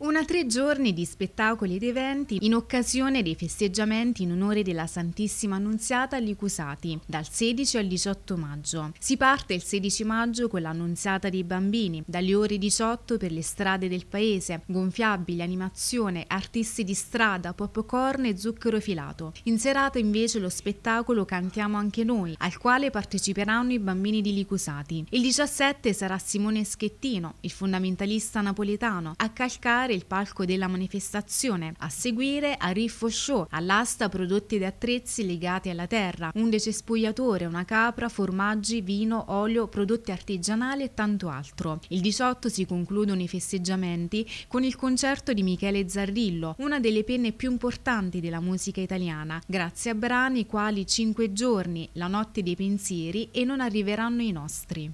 Una tre giorni di spettacoli ed eventi in occasione dei festeggiamenti in onore della Santissima Annunziata agli Cusati, dal 16 al 18 maggio. Si parte il 16 maggio con l'Annunziata dei bambini, dalle ore 18 per le strade del paese, gonfiabili, animazione, artisti di strada, popcorn e zucchero filato. In serata invece lo spettacolo Cantiamo anche noi, al quale parteciperanno i bambini di Licusati. Il 17 sarà Simone Schettino, il fondamentalista napoletano, a calcare visitare il palco della manifestazione, a seguire a Riffo Show, all'asta prodotti ed attrezzi legati alla terra, un decespugliatore, una capra, formaggi, vino, olio, prodotti artigianali e tanto altro. Il 18 si concludono i festeggiamenti con il concerto di Michele Zarrillo, una delle penne più importanti della musica italiana, grazie a brani quali Cinque giorni, La notte dei pensieri e Non arriveranno i nostri.